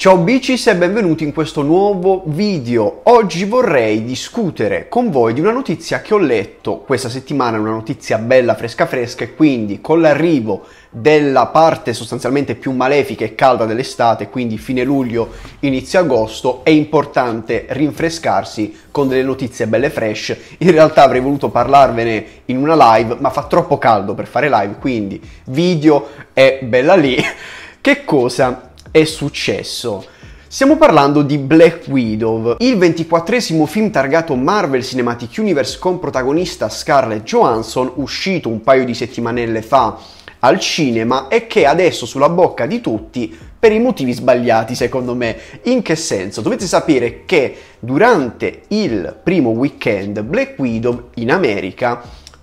Ciao Bicis e benvenuti in questo nuovo video. Oggi vorrei discutere con voi di una notizia che ho letto questa settimana, una notizia bella fresca fresca e quindi con l'arrivo della parte sostanzialmente più malefica e calda dell'estate, quindi fine luglio, inizio agosto, è importante rinfrescarsi con delle notizie belle fresh. In realtà avrei voluto parlarvene in una live, ma fa troppo caldo per fare live, quindi video è bella lì. Che cosa è successo. Stiamo parlando di Black Widow, il ventiquattresimo film targato Marvel Cinematic Universe con protagonista Scarlett Johansson, uscito un paio di settimanelle fa al cinema e che adesso sulla bocca di tutti per i motivi sbagliati secondo me. In che senso? Dovete sapere che durante il primo weekend Black Widow in America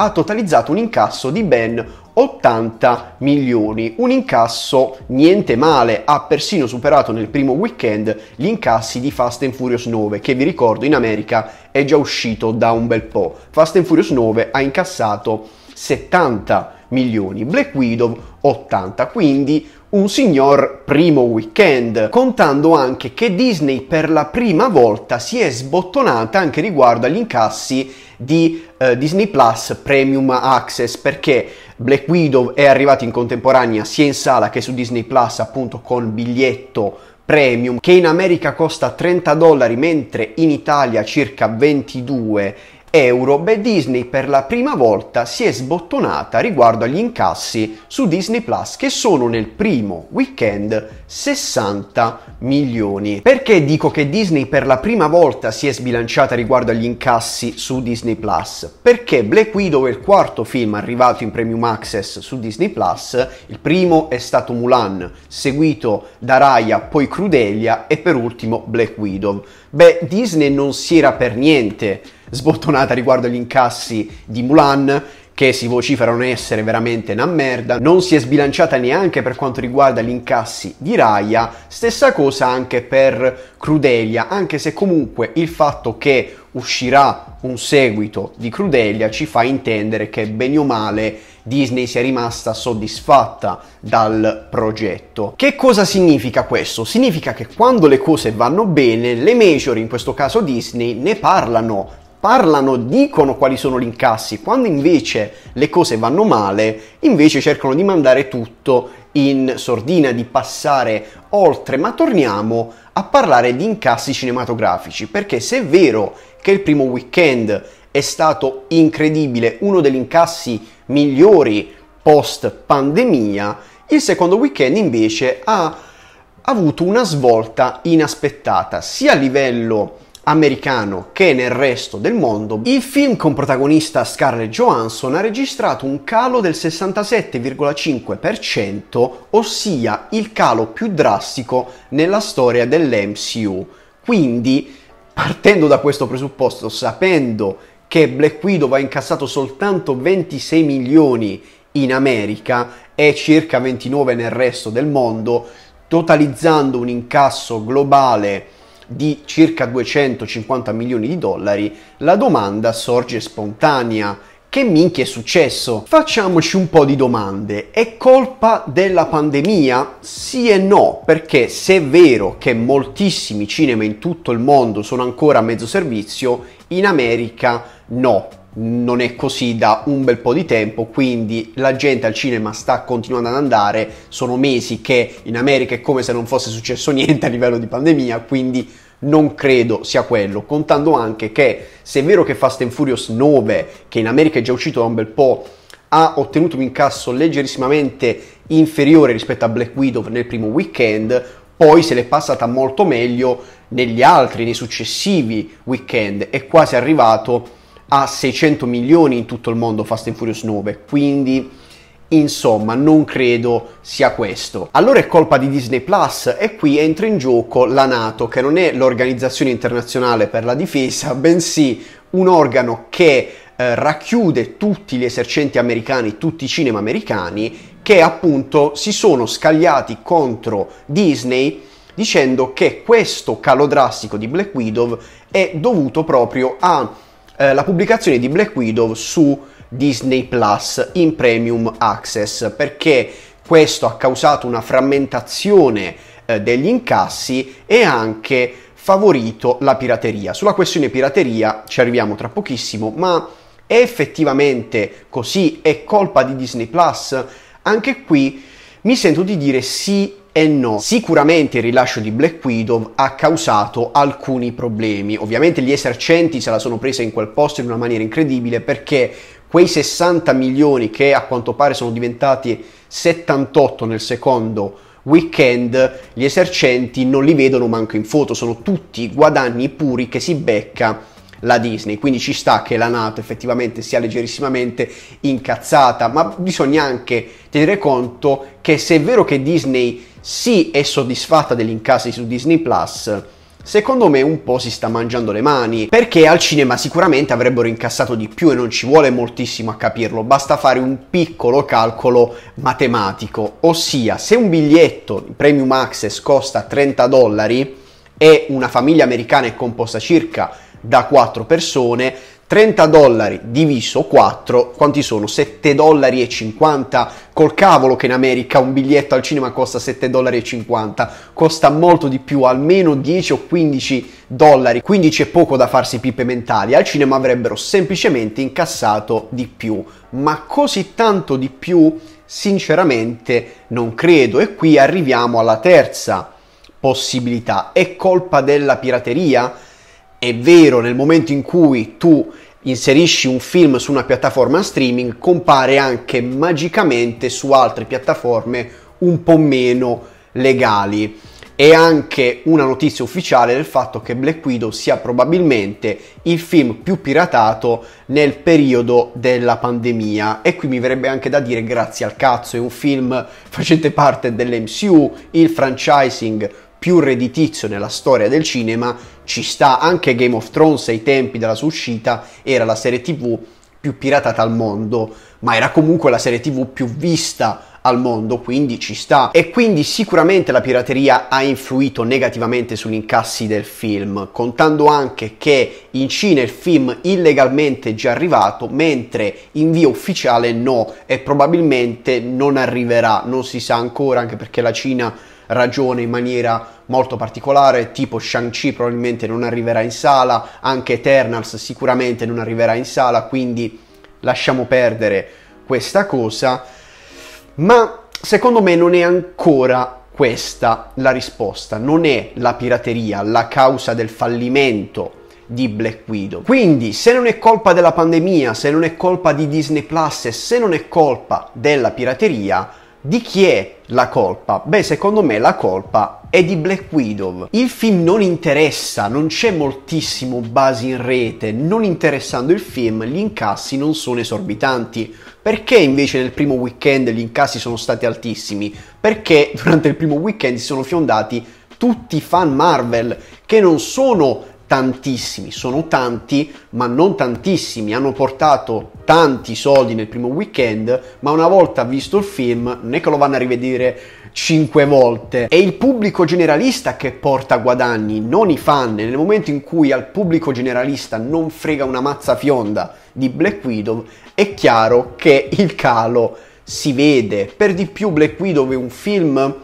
ha totalizzato un incasso di ben 80 milioni, un incasso niente male, ha persino superato nel primo weekend gli incassi di Fast and Furious 9 che vi ricordo in America è già uscito da un bel po'. Fast and Furious 9 ha incassato 70 milioni milioni, Black Widow 80, quindi un signor primo weekend, contando anche che Disney per la prima volta si è sbottonata anche riguardo agli incassi di eh, Disney Plus Premium Access perché Black Widow è arrivato in contemporanea sia in sala che su Disney Plus appunto con biglietto premium che in America costa 30 dollari mentre in Italia circa 22 euro, beh Disney per la prima volta si è sbottonata riguardo agli incassi su Disney Plus che sono nel primo weekend 60 milioni. Perché dico che Disney per la prima volta si è sbilanciata riguardo agli incassi su Disney Plus? Perché Black Widow è il quarto film arrivato in premium access su Disney Plus, il primo è stato Mulan, seguito da Raya, poi Crudelia e per ultimo Black Widow. Beh, Disney non si era per niente sbottonata riguardo agli incassi di Mulan che si vociferano essere veramente una merda, non si è sbilanciata neanche per quanto riguarda gli incassi di Raya, stessa cosa anche per Crudelia, anche se comunque il fatto che uscirà un seguito di Crudelia ci fa intendere che bene o male Disney sia rimasta soddisfatta dal progetto. Che cosa significa questo? Significa che quando le cose vanno bene, le major, in questo caso Disney, ne parlano parlano, dicono quali sono gli incassi, quando invece le cose vanno male, invece cercano di mandare tutto in sordina, di passare oltre, ma torniamo a parlare di incassi cinematografici, perché se è vero che il primo weekend è stato incredibile, uno degli incassi migliori post pandemia, il secondo weekend invece ha avuto una svolta inaspettata, sia a livello americano che nel resto del mondo, il film con protagonista Scarlett Johansson ha registrato un calo del 67,5%, ossia il calo più drastico nella storia dell'MCU. Quindi, partendo da questo presupposto, sapendo che Black Widow ha incassato soltanto 26 milioni in America e circa 29 nel resto del mondo, totalizzando un incasso globale di circa 250 milioni di dollari, la domanda sorge spontanea. Che minchia è successo? Facciamoci un po' di domande. È colpa della pandemia? Sì e no, perché se è vero che moltissimi cinema in tutto il mondo sono ancora a mezzo servizio, in America no non è così da un bel po' di tempo, quindi la gente al cinema sta continuando ad andare, sono mesi che in America è come se non fosse successo niente a livello di pandemia, quindi non credo sia quello, contando anche che se è vero che Fast and Furious 9, che in America è già uscito da un bel po', ha ottenuto un incasso leggerissimamente inferiore rispetto a Black Widow nel primo weekend, poi se l'è passata molto meglio negli altri, nei successivi weekend, è quasi arrivato a ha 600 milioni in tutto il mondo Fast and Furious 9, quindi insomma non credo sia questo. Allora è colpa di Disney Plus e qui entra in gioco la Nato, che non è l'Organizzazione Internazionale per la Difesa, bensì un organo che eh, racchiude tutti gli esercenti americani, tutti i cinema americani che appunto si sono scagliati contro Disney dicendo che questo calo drastico di Black Widow è dovuto proprio a eh, la pubblicazione di Black Widow su Disney Plus in Premium Access perché questo ha causato una frammentazione eh, degli incassi e anche favorito la pirateria. Sulla questione pirateria ci arriviamo tra pochissimo, ma è effettivamente così? È colpa di Disney Plus? Anche qui mi sento di dire sì e no. Sicuramente il rilascio di Black Widow ha causato alcuni problemi. Ovviamente gli esercenti se la sono presa in quel posto in una maniera incredibile perché quei 60 milioni che a quanto pare sono diventati 78 nel secondo weekend, gli esercenti non li vedono manco in foto, sono tutti guadagni puri che si becca la Disney, quindi ci sta che la Nato effettivamente sia leggerissimamente incazzata, ma bisogna anche tenere conto che se è vero che Disney sì è soddisfatta degli incassi su Disney Plus, secondo me un po' si sta mangiando le mani, perché al cinema sicuramente avrebbero incassato di più e non ci vuole moltissimo a capirlo, basta fare un piccolo calcolo matematico, ossia se un biglietto Premium Access costa 30 dollari e una famiglia americana è composta circa da 4 persone, 30 dollari diviso 4, quanti sono? 7,50 dollari Col cavolo che in America un biglietto al cinema costa 7,50 dollari costa molto di più, almeno 10 o 15 dollari, quindi c'è poco da farsi pippe mentali. Al cinema avrebbero semplicemente incassato di più, ma così tanto di più sinceramente non credo. E qui arriviamo alla terza possibilità. È colpa della pirateria? È vero, nel momento in cui tu inserisci un film su una piattaforma streaming, compare anche magicamente su altre piattaforme un po' meno legali. E anche una notizia ufficiale del fatto che Black Widow sia probabilmente il film più piratato nel periodo della pandemia. E qui mi verrebbe anche da dire grazie al cazzo, è un film facente parte dell'MCU, il franchising più redditizio nella storia del cinema ci sta, anche Game of Thrones ai tempi della sua uscita era la serie tv più piratata al mondo, ma era comunque la serie tv più vista al mondo, quindi ci sta. E quindi sicuramente la pirateria ha influito negativamente sugli incassi del film, contando anche che in Cina il film illegalmente è già arrivato, mentre in via ufficiale no e probabilmente non arriverà, non si sa ancora, anche perché la Cina ragione in maniera molto particolare, tipo Shang-Chi probabilmente non arriverà in sala, anche Eternals sicuramente non arriverà in sala, quindi lasciamo perdere questa cosa ma secondo me non è ancora questa la risposta, non è la pirateria la causa del fallimento di Black Widow. Quindi, se non è colpa della pandemia, se non è colpa di Disney Plus e se non è colpa della pirateria, di chi è la colpa? Beh, secondo me la colpa è di Black Widow. Il film non interessa, non c'è moltissimo base in rete, non interessando il film gli incassi non sono esorbitanti, perché invece nel primo weekend gli incassi sono stati altissimi? Perché durante il primo weekend si sono fiondati tutti i fan Marvel che non sono tantissimi, sono tanti, ma non tantissimi. Hanno portato tanti soldi nel primo weekend, ma una volta visto il film, non è che lo vanno a rivedere 5 volte. È il pubblico generalista che porta guadagni, non i fan. Nel momento in cui al pubblico generalista non frega una mazza fionda di Black Widow, è chiaro che il calo si vede. Per di più Black Widow è un film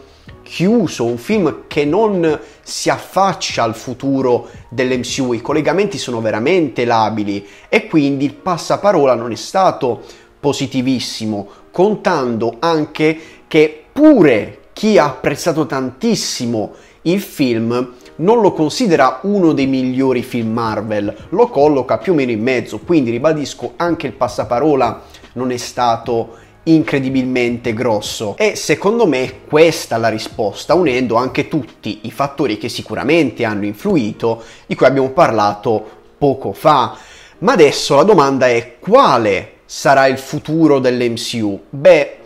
chiuso, un film che non si affaccia al futuro dell'MCU, i collegamenti sono veramente labili e quindi il passaparola non è stato positivissimo, contando anche che Eppure chi ha apprezzato tantissimo il film non lo considera uno dei migliori film Marvel, lo colloca più o meno in mezzo, quindi ribadisco anche il passaparola non è stato incredibilmente grosso e secondo me questa è la risposta unendo anche tutti i fattori che sicuramente hanno influito di cui abbiamo parlato poco fa ma adesso la domanda è quale sarà il futuro dell'MCU beh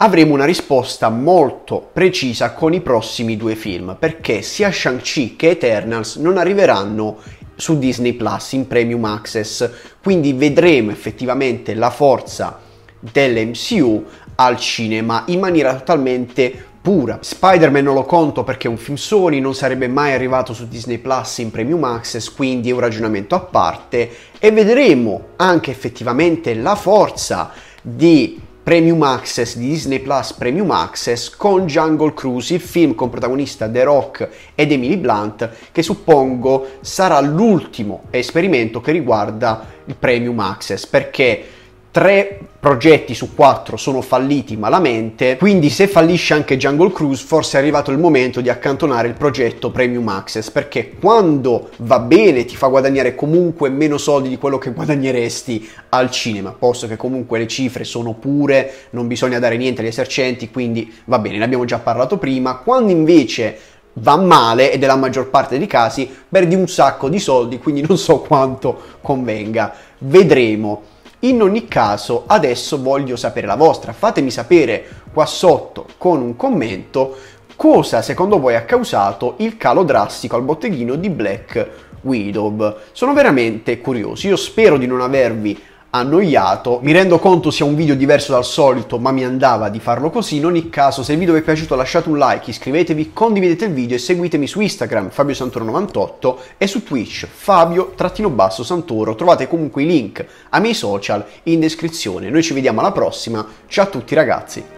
avremo una risposta molto precisa con i prossimi due film, perché sia Shang-Chi che Eternals non arriveranno su Disney Plus in Premium Access, quindi vedremo effettivamente la forza dell'MCU al cinema in maniera totalmente pura. Spider-Man non lo conto perché è un film Sony, non sarebbe mai arrivato su Disney Plus in Premium Access, quindi è un ragionamento a parte e vedremo anche effettivamente la forza di Premium Access di Disney Plus Premium Access con Jungle Cruise, il film con protagonista The Rock ed Emily Blunt, che suppongo sarà l'ultimo esperimento che riguarda il Premium Access, perché tre progetti su quattro sono falliti malamente, quindi se fallisce anche Jungle Cruise forse è arrivato il momento di accantonare il progetto Premium Access, perché quando va bene ti fa guadagnare comunque meno soldi di quello che guadagneresti al cinema, posto che comunque le cifre sono pure, non bisogna dare niente agli esercenti, quindi va bene, ne abbiamo già parlato prima, quando invece va male ed è maggior parte dei casi perdi un sacco di soldi, quindi non so quanto convenga. Vedremo. In ogni caso, adesso voglio sapere la vostra. Fatemi sapere qua sotto con un commento cosa secondo voi ha causato il calo drastico al botteghino di Black Widow. Sono veramente curioso. Io spero di non avervi annoiato. Mi rendo conto sia un video diverso dal solito, ma mi andava di farlo così. In ogni caso, se il video vi è piaciuto lasciate un like, iscrivetevi, condividete il video e seguitemi su Instagram fabiosantoro 98 e su Twitch Fabio-Santoro. Trovate comunque i link ai miei social in descrizione. Noi ci vediamo alla prossima. Ciao a tutti ragazzi.